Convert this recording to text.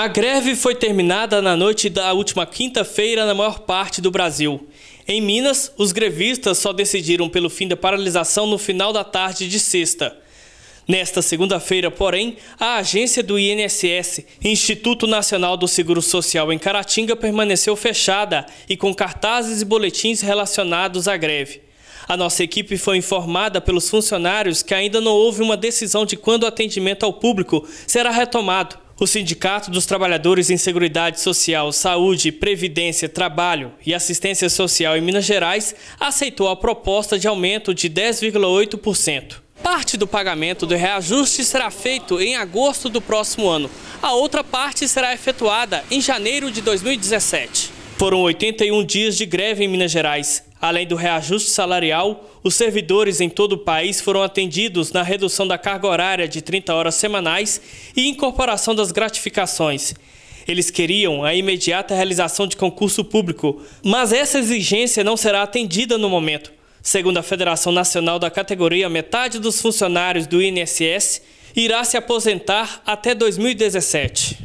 A greve foi terminada na noite da última quinta-feira na maior parte do Brasil. Em Minas, os grevistas só decidiram pelo fim da paralisação no final da tarde de sexta. Nesta segunda-feira, porém, a agência do INSS, Instituto Nacional do Seguro Social em Caratinga, permaneceu fechada e com cartazes e boletins relacionados à greve. A nossa equipe foi informada pelos funcionários que ainda não houve uma decisão de quando o atendimento ao público será retomado. O Sindicato dos Trabalhadores em Seguridade Social, Saúde, Previdência, Trabalho e Assistência Social em Minas Gerais aceitou a proposta de aumento de 10,8%. Parte do pagamento do reajuste será feito em agosto do próximo ano. A outra parte será efetuada em janeiro de 2017. Foram 81 dias de greve em Minas Gerais. Além do reajuste salarial, os servidores em todo o país foram atendidos na redução da carga horária de 30 horas semanais e incorporação das gratificações. Eles queriam a imediata realização de concurso público, mas essa exigência não será atendida no momento. Segundo a Federação Nacional da Categoria, metade dos funcionários do INSS irá se aposentar até 2017.